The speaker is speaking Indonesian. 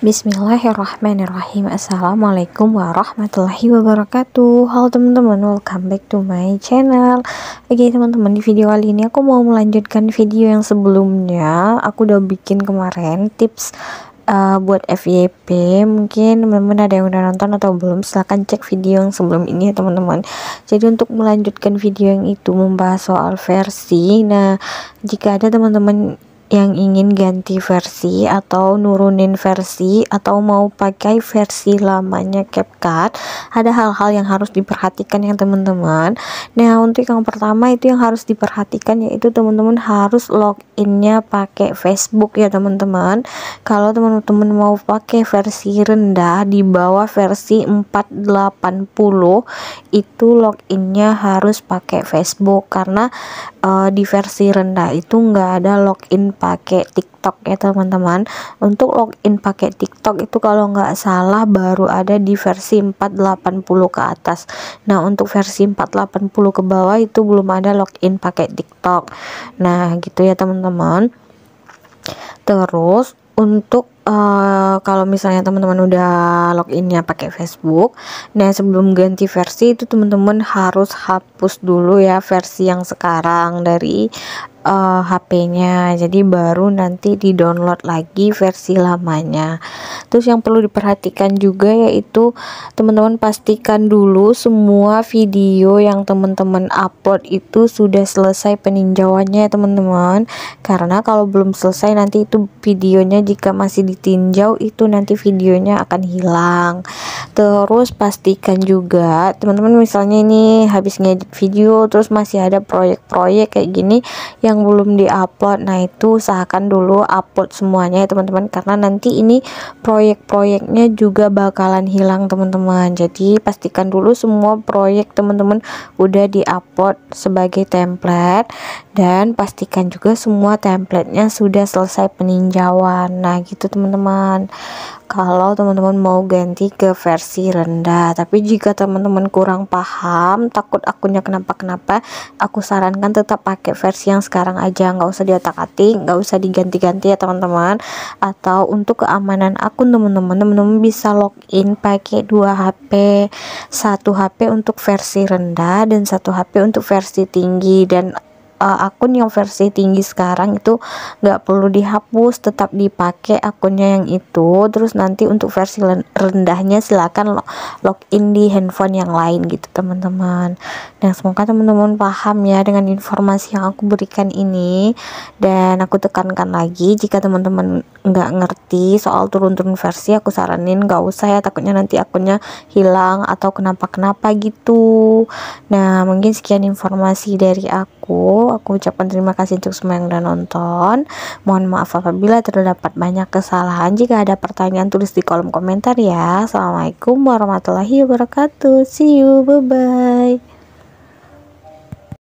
Bismillahirrahmanirrahim Assalamualaikum warahmatullahi wabarakatuh Halo teman-teman, welcome back to my channel Oke teman-teman, di video kali ini aku mau melanjutkan video yang sebelumnya Aku udah bikin kemarin tips uh, buat FYP Mungkin teman-teman ada yang udah nonton atau belum Silahkan cek video yang sebelum ini ya teman-teman Jadi untuk melanjutkan video yang itu membahas soal versi Nah, jika ada teman-teman yang ingin ganti versi atau nurunin versi atau mau pakai versi lamanya CapCut ada hal-hal yang harus diperhatikan ya teman-teman nah untuk yang pertama itu yang harus diperhatikan yaitu teman-teman harus loginnya pakai Facebook ya teman-teman kalau teman-teman mau pakai versi rendah di bawah versi 480 itu loginnya harus pakai Facebook karena uh, di versi rendah itu nggak ada login pakai TikTok ya teman-teman untuk login pakai TikTok itu kalau nggak salah baru ada di versi 480 ke atas nah untuk versi 480 ke bawah itu belum ada login pakai TikTok nah gitu ya teman-teman terus untuk Uh, kalau misalnya teman-teman udah loginnya pakai Facebook, nah sebelum ganti versi itu teman-teman harus hapus dulu ya versi yang sekarang dari uh, eh, HP-nya jadi baru nanti di download lagi versi lamanya terus yang perlu diperhatikan juga yaitu teman-teman pastikan dulu semua video yang teman-teman upload itu sudah selesai peninjauannya ya teman-teman karena kalau belum selesai nanti itu videonya jika masih ditinjau itu nanti videonya akan hilang terus pastikan juga teman-teman misalnya ini habis ngedit video terus masih ada proyek-proyek kayak gini yang belum di upload nah itu usahakan dulu upload semuanya ya teman-teman karena nanti ini proyek-proyeknya juga bakalan hilang teman-teman jadi pastikan dulu semua proyek teman-teman udah di upload sebagai template dan pastikan juga semua templatenya sudah selesai peninjauan nah gitu teman-teman kalau teman-teman mau ganti ke versi rendah tapi jika teman-teman kurang paham takut akunnya kenapa-kenapa aku sarankan tetap pakai versi yang sekarang aja nggak usah diotak atik nggak usah diganti-ganti ya teman-teman atau untuk keamanan akun teman-teman teman-teman bisa login pakai dua HP satu HP untuk versi rendah dan satu HP untuk versi tinggi dan uh, akun yang versi tinggi sekarang itu nggak perlu dihapus tetap dipakai akunnya yang itu terus nanti untuk versi rendahnya silakan login di handphone yang lain gitu teman-teman nah semoga teman-teman paham ya dengan informasi yang aku berikan ini dan aku tekankan lagi jika teman-teman nggak ngerti soal turun-turun versi aku saranin nggak usah ya takutnya nanti akunnya hilang atau kenapa-kenapa gitu nah mungkin sekian informasi dari aku aku. Aku ucapkan terima kasih untuk semua yang udah nonton. Mohon maaf apabila terdapat banyak kesalahan. Jika ada pertanyaan tulis di kolom komentar ya. Assalamualaikum warahmatullahi wabarakatuh. See you. Bye bye.